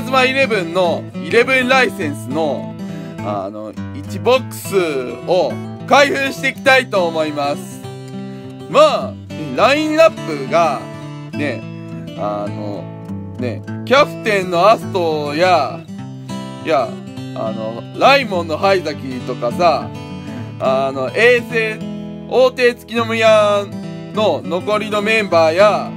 ーズマイレブンのイレブンライセンスの、あの、1ボックスを開封していきたいと思います。まあ、ラインナップが、ね、あの、ね、キャプテンのアストや、いや、あの、ライモンのハイザキとかさ、あの、衛星、大手付きのムヤの残りのメンバーや、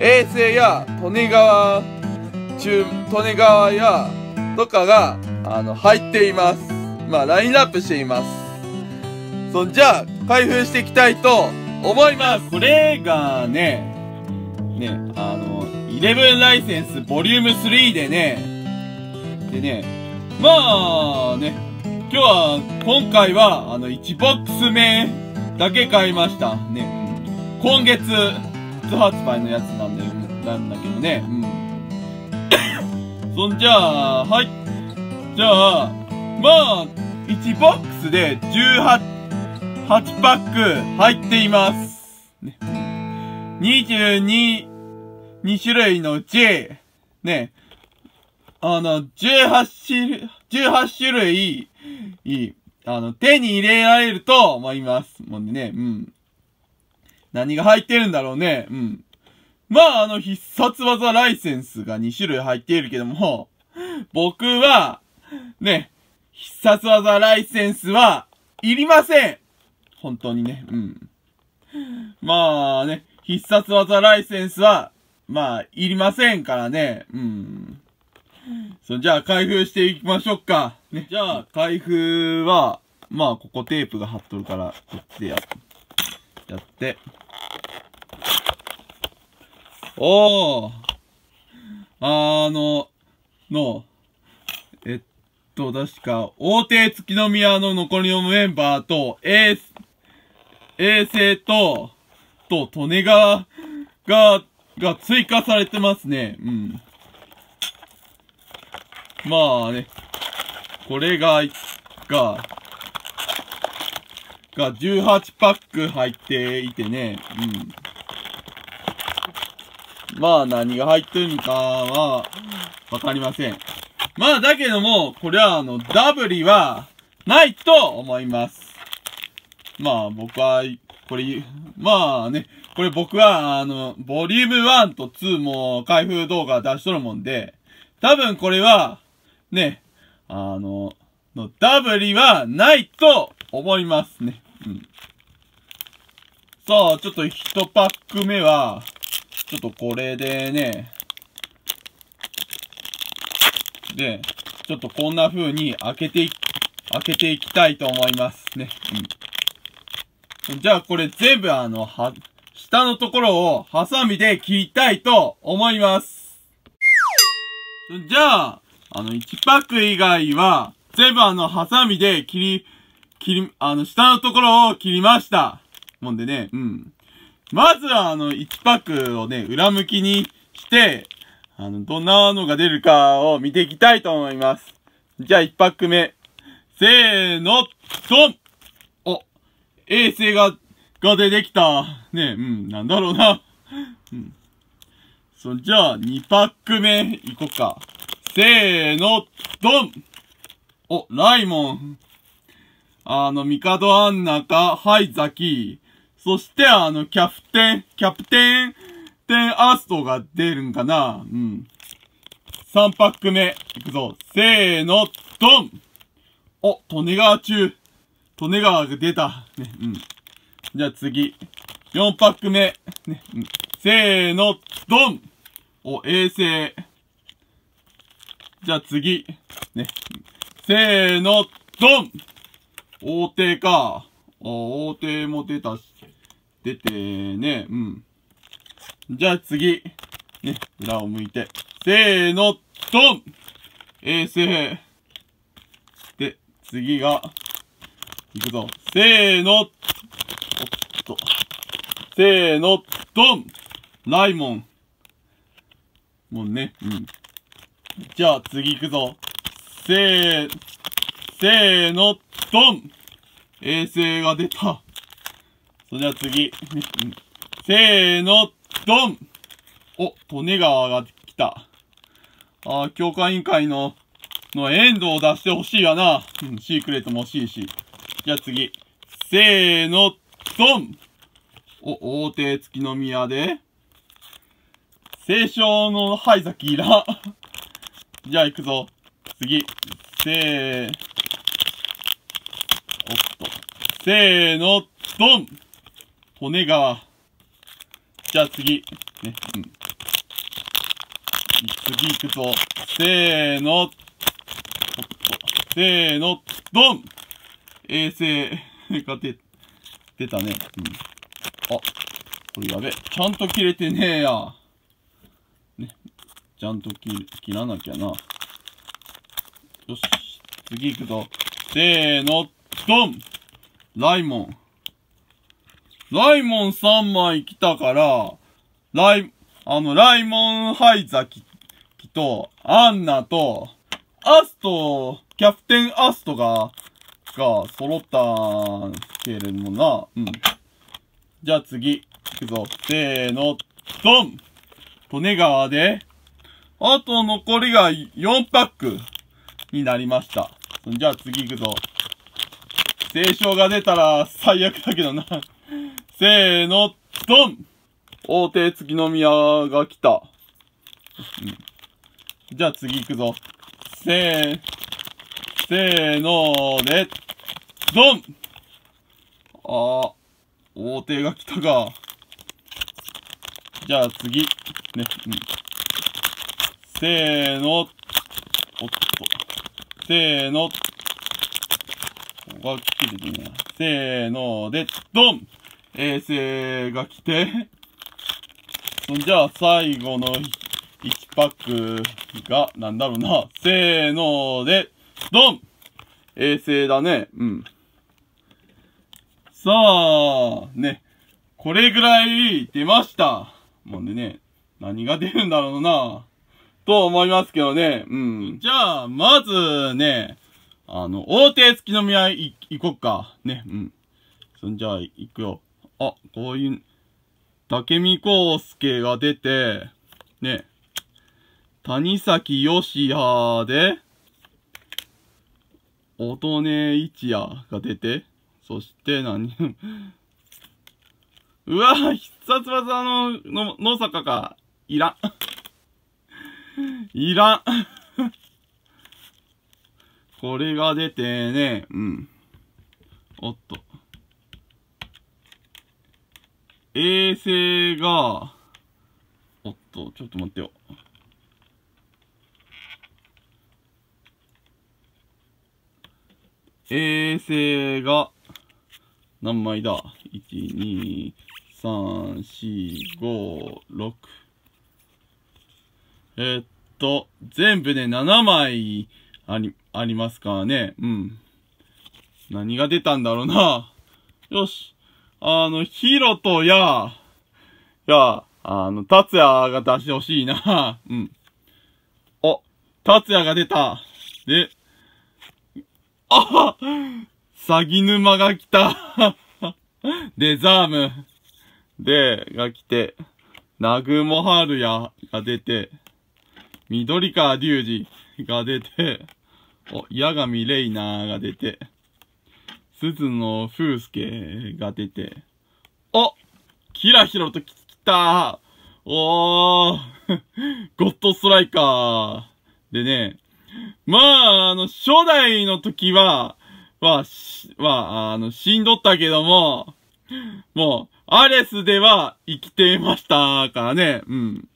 衛星や利根川中、利根川や、とかが、あの、入っています。まあ、ラインナップしています。そんじゃ、あ開封していきたいと思います。これがね、ね、あの、11ライセンスボリューム3でね、でね、まあね、今日は、今回は、あの、1ボックス目だけ買いました。ね、今月、初発売のやつなんよなんだけどね、うん。そんじゃあ、はい。じゃあ、まあ、1ボックスで18、8パック入っています。22、2種類のうち、ね、あの、18種、類、18種類、いい、あの、手に入れられると思います。もんね、うん。何が入ってるんだろうね、うん。まあ、あの必殺技ライセンスが2種類入っているけども、僕は、ね、必殺技ライセンスは、いりません本当にね、うん。まあね、必殺技ライセンスは、まあ、いりませんからね、うん。そじゃあ、開封していきましょうか。ね、じゃあ、開封は、まあ、ここテープが貼っとるから、こっちでや、やって。おーあの、の、えっと、確か、大手月宮の残りのメンバーと、え衛星と、と、利根川が、が追加されてますね。うん。まあね、これが、が、が18パック入っていてね、うん。まあ何が入ってるんかは、わかりません。まあだけども、これはあの、ダブリは、ないと思います。まあ僕は、これ、まあね、これ僕は、あの、ボリューム1と2も開封動画出しとるもんで、多分これは、ね、あの、のダブリはないと思いますね。うん。そう、ちょっと1パック目は、ちょっとこれでね、で、ちょっとこんな風に開けてい、開けていきたいと思いますね。うん。じゃあこれ全部あの、は、下のところをハサミで切りたいと思います。じゃあ、あの、1パック以外は、全部あの、ハサミで切り、切り、あの、下のところを切りました。もんでね、うん。まずは、あの、1パックをね、裏向きにして、あの、どんなのが出るかを見ていきたいと思います。じゃあ、1パック目。せーの、ドンお、衛星が、が出てきた。ねうん、なんだろうな。うん。そ、じゃあ、2パック目、いこっか。せーの、ドンお、ライモン。あの、ミカドアンナか、はい、ザキー。そしてあの、キャプテン、キャプテン、テンアーストが出るんかなうん。3パック目、いくぞ。せーの、ドンお、利根川中。利根川が出た。ね、うん。じゃあ次。4パック目。ね、うん。せーの、ドンお、衛星。じゃあ次。ね。せーの、ドン王手か。王手も出たし。出てね、うん。じゃあ次、ね、裏を向いて、せーの、ドン衛星。で、次が、いくぞ。せーの、おっと。せーの、ドンライモン。もうね、うん。じゃあ次行くぞ。せー、せーの、ドン衛星が出た。それでは次。せーの、ドンお、利が川が来た。あ教会委員会の、のエンドを出してほしいわな。うん、シークレットも欲しいし。じゃあ次。せーの、ドンお、王帝月の宮で、聖書の灰崎ら。じゃあ行くぞ。次。せー、おっと。せーの、ドン骨根じゃあ次。ね、うん。次行くぞ。せーの。せーの、ドン衛星が出、出たね。うん。あ、これやべ。ちゃんと切れてねえや。ね。ちゃんと切、切らなきゃな。よし。次行くぞ。せーの、ドンライモン。ライモン3枚来たから、ライ、あの、ライモンハイザキと、アンナと、アスト、キャプテンアストが、が揃ったんけれどもな。うん。じゃあ次、行くぞ。せーの、ドン利根川で、あと残りが4パックになりました。じゃあ次行くぞ。聖書が出たら最悪だけどなせーの、ドン大手月宮が来た。じゃあ次行くぞ。せー、せーので、ドンあー、大手が来たか。じゃあ次、ね、うん。せーの、おっと。せーの、ここは切れてね。せーので、ドン衛星が来て、そんじゃあ最後の1パックが、なんだろうな、せーので、ドン衛星だね。うん。さあ、ね。これぐらい出ました。もうね、何が出るんだろうな、と思いますけどね。うん。じゃあ、まずね、あの、大手月の宮行こっか。ね。うん。そんじゃあ、行くよ。あ、こういう、竹見康介が出て、ね、谷崎義也で、音音一夜が出て、そして何うわぁ、必殺技の、の、野坂か。いらん。いらん。これが出てね、うん。おっと。衛星が、おっと、ちょっと待ってよ。衛星が、何枚だ ?1、2、3、4、5、6。えー、っと、全部で7枚あり、ありますからね。うん。何が出たんだろうな。よし。あの、ヒロトや、や、あの、達也が出してほしいな。うん。お、達也が出た。で、あはサギ沼が来た。で、ザーム。で、が来て、ナグモハルヤが出て、緑川隆二が出て、お、ガ神レイナーが出て、鈴野風介が出て、あキラヒロと来たおー ゴッドストライカーでね、まあ、あの、初代の時は、は、は、あの、死んどったけども、もう、アレスでは生きていましたからね、うん。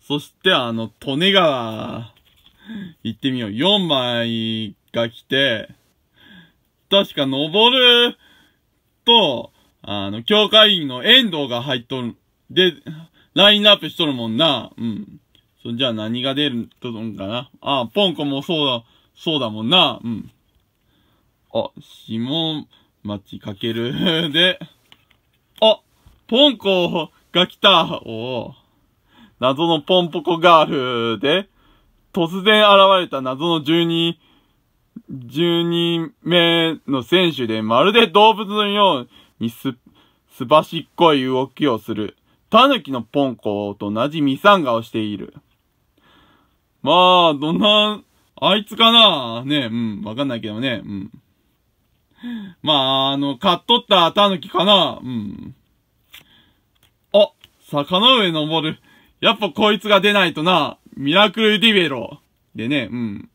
そしてあの、利根川、行ってみよう。4枚が来て、確か、登ると、あの、教会員の遠藤が入っとる、で、ラインナップしとるもんな。うん。そじゃあ何が出るとどんかな。ああ、ポンコもそうだ、そうだもんな。うん。あ、下町かける で、あ、ポンコが来た。おお。謎のポンポコガールで、突然現れた謎の住人、12名の選手でまるで動物のようにす、すばしっこい動きをする。タヌキのポンコと同じミサンガをしている。まあ、どんな、あいつかなねうん、わかんないけどね、うん。まあ、あの、買っとったタヌキかなうん。あ、坂の上登る。やっぱこいつが出ないとな、ミラクルディベロ。でね、うん。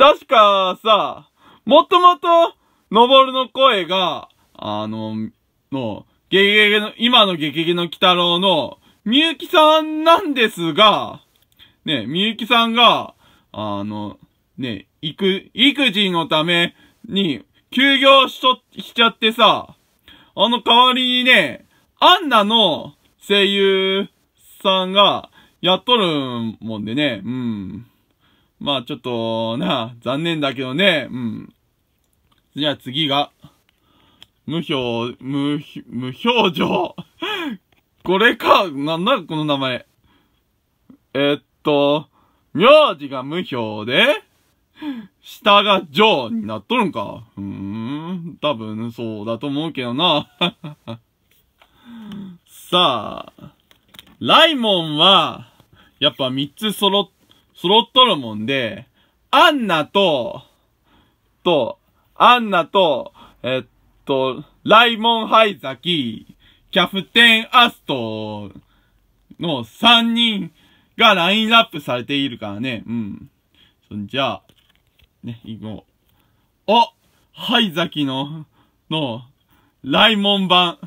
確かさ、もともと、のぼるの声が、あの、の、ゲゲゲの、今のゲゲゲの鬼太郎の、みゆきさんなんですが、ね、みゆきさんが、あの、ね、育、育児のために、休業しと、しちゃってさ、あの代わりにね、アンナの声優さんがやっとるもんでね、うん。まあちょっと、な、残念だけどね、うん。じゃあ次が、無表、無、無表情。これか、なんだこの名前。えっと、名字が無表で、下が上になっとるんか。うーん、多分そうだと思うけどな。さあ、ライモンは、やっぱ3つ揃って、揃っとるもんで、アンナと、と、アンナと、えっと、ライモンハイザキ、キャプテンアストの3人がラインラップされているからね。うん。そんじゃあ、ね、行こう。おハイザキの、の、ライモン版。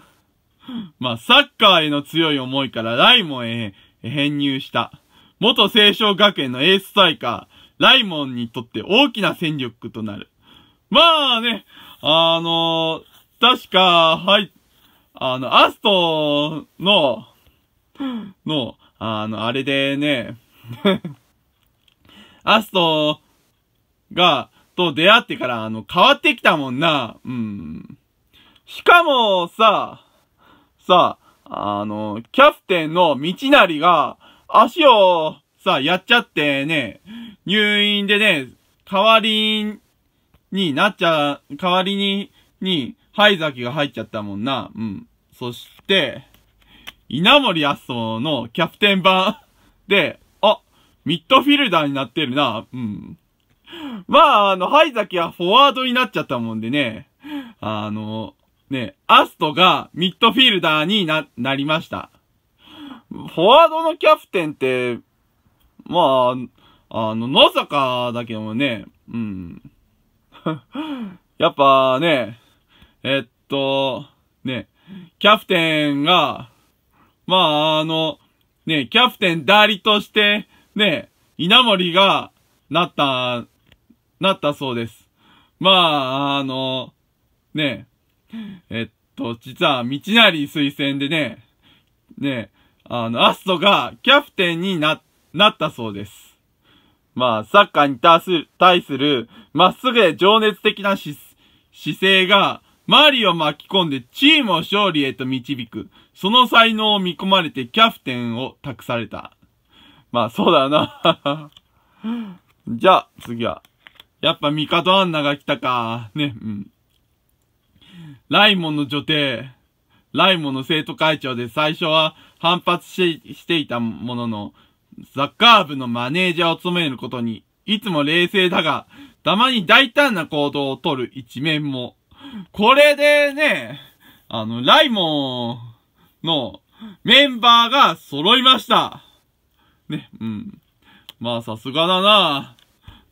まあ、サッカーへの強い思いからライモンへ編入した。元聖少学園のエースサイカー、ライモンにとって大きな戦力となる。まあね、あのー、確か、はい、あの、アストの、の、あの、あれでね、アストが、と出会ってから、あの、変わってきたもんな。うん。しかも、さ、さ、あの、キャプテンの道なりが、足をさ、やっちゃってね、入院でね、代わりになっちゃ、代わりに、に、灰崎が入っちゃったもんな。うん。そして、稲森康夫のキャプテン版で、あ、ミッドフィルダーになってるな。うん。まあ、あの、灰崎はフォワードになっちゃったもんでね、あの、ね、アストがミッドフィルダーにな、なりました。フォワードのキャプテンって、まあ、あの、野坂だけどもね、うん。やっぱね、えっと、ね、キャプテンが、まあ、あの、ね、キャプテン代理として、ね、稲森が、なった、なったそうです。まあ、あの、ね、えっと、実は、道なり推薦でね、ね、あの、アストがキャプテンにな、なったそうです。まあ、サッカーに対する、対する、まっすぐで情熱的な姿勢が、周りを巻き込んでチームを勝利へと導く。その才能を見込まれてキャプテンを託された。まあ、そうだよな。じゃあ、次は。やっぱカ方アンナが来たか。ね、うん。ライモンの女帝。ライモンの生徒会長で最初は反発していたものの、サッカー部のマネージャーを務めることに、いつも冷静だが、たまに大胆な行動をとる一面も。これでね、あの、ライモンのメンバーが揃いました。ね、うん。まあさすがだな。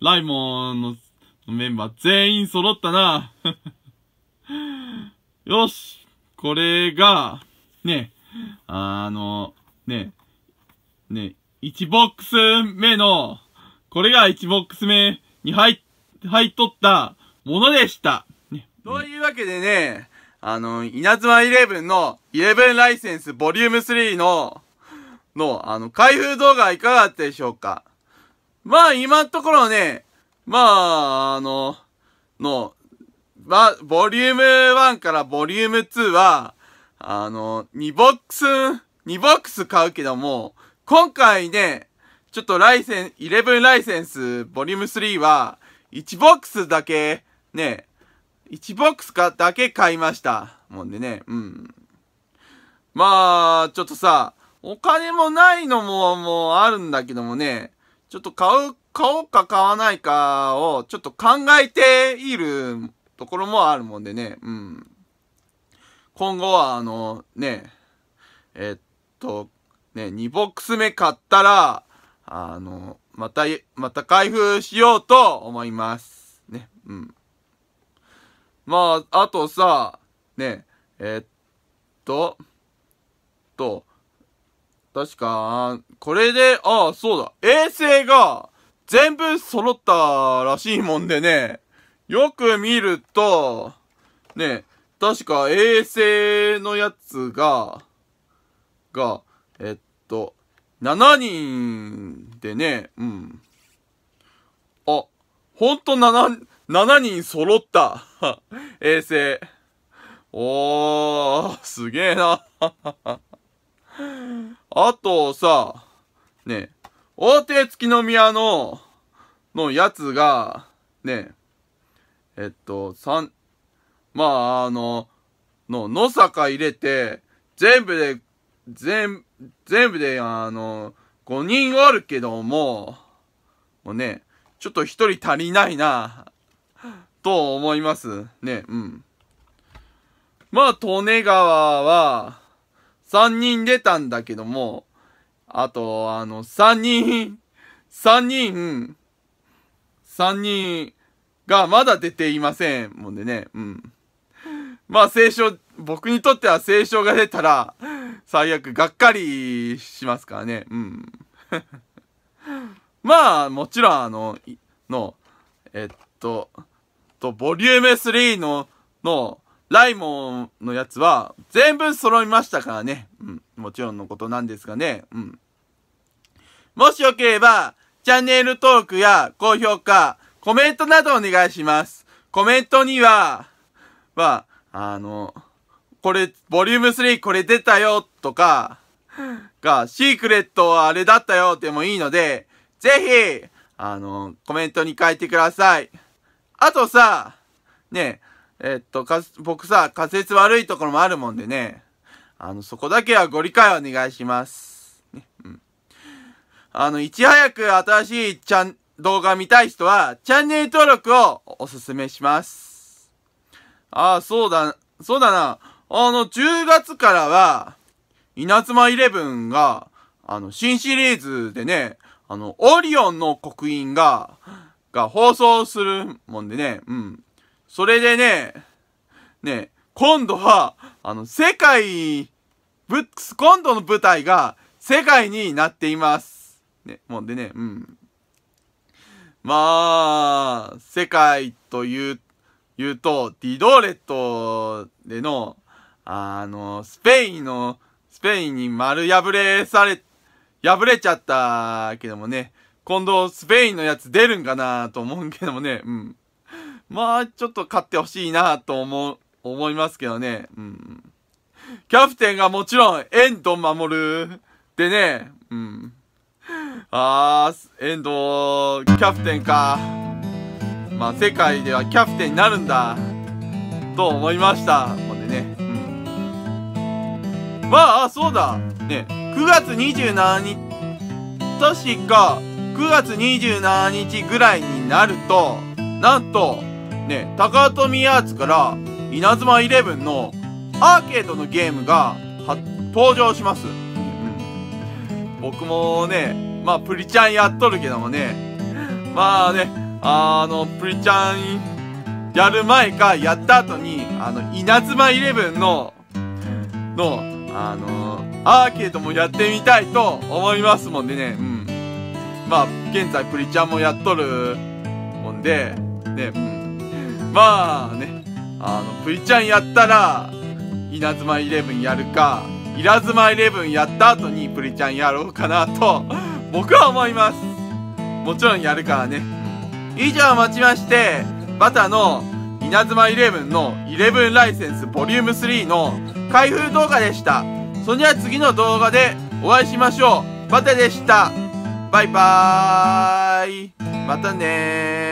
ライモンのメンバー全員揃ったな。よし。これが、ね、あの、ね、ね、1ボックス目の、これが1ボックス目に入、入っとったものでした。ね、というわけでね、あの、稲妻イレブンの、イレブンライセンスボリューム3の、の、あの、開封動画いかがだったでしょうかまあ、今のところね、まあ、あの、の、まあ、ボリューム1からボリューム2は、あの、2ボックス、2ボックス買うけども、今回ね、ちょっとライセン、11ライセンス、ボリューム3は、1ボックスだけ、ね、1ボックスかだけ買いました。もんでね、うん。まあ、ちょっとさ、お金もないのも、もうあるんだけどもね、ちょっと買う、買おうか買わないかを、ちょっと考えているところもあるもんでね、うん。今後はあの、ね、えっと、ね、2ボックス目買ったら、あの、また、また開封しようと思います。ね、うん。まあ、あとさ、ね、えっと、と、確か、これで、ああ、そうだ、衛星が全部揃ったらしいもんでね、よく見ると、ね、確か衛星のやつが、が、えっと、7人でね、うん。あ、ほんと7、7人揃った。衛星。おー、すげえな。あとさ、ね、大手月の宮の、のやつが、ね、えっと、3、まあ、あの、の、野坂入れて、全部で、全、全部で、あの、5人おるけども、もうね、ちょっと1人足りないな、と思います。ね、うん。まあ、利根川は、3人出たんだけども、あと、あの、3人、3人、3人がまだ出ていません。もんでね、うん。まあ、聖書、僕にとっては聖書が出たら、最悪、がっかりしますからね。うん。まあ、もちろん、あの、の、えっと、と、ボリューム3の、の、ライモンのやつは、全部揃いましたからね。うん。もちろんのことなんですがね。うん。もしよければ、チャンネル登録や高評価、コメントなどお願いします。コメントには、まあ、あの、これ、ボリューム3これ出たよとか、が、シークレットはあれだったよでもいいので、ぜひ、あの、コメントに書いてください。あとさ、ね、えっと、か、僕さ、仮説悪いところもあるもんでね、あの、そこだけはご理解お願いします。ね、うん。あの、いち早く新しいちゃん、動画見たい人は、チャンネル登録をおすすめします。ああ、そうだ、そうだな。あの、10月からは、稲妻イレブンが、あの、新シリーズでね、あの、オリオンの刻印が、が放送するもんでね、うん。それでね、ね、今度は、あの、世界、ブックス、今度の舞台が、世界になっています。ね、もんでね、うん。まあ、世界という言うと、ディドーレットでの、あの、スペインの、スペインに丸破れされ、破れちゃったけどもね、今度スペインのやつ出るんかなと思うけどもね、うん。まあ、ちょっと勝ってほしいなと思う、思いますけどね、うん。キャプテンがもちろん、エドを守る、でね、うん。あー、ンド、キャプテンか。まあ、世界ではキャプテンになるんだと思いましたほんでね、うん、まあそうだね9月27日確か9月27日ぐらいになるとなんとね高富アーツから稲妻イレブンのアーケードのゲームが登場します、うん、僕もねまあプリちゃんやっとるけどもねまあねあの、プリちゃん、やる前か、やった後に、あの、稲妻イレブンの、の、あのアーケードもやってみたいと思いますもんでね、うん。まあ、現在プリちゃんもやっとるもんで、ね、うん。まあね、あの、プリちゃんやったら、稲妻イレブンやるか、イラズマイレブンやった後にプリちゃんやろうかなと、僕は思います。もちろんやるからね。以上をもちまして、バタの稲妻イレブンのイレブンライセンスボリューム3の開封動画でした。それでは次の動画でお会いしましょう。バタでした。バイバーイ。またね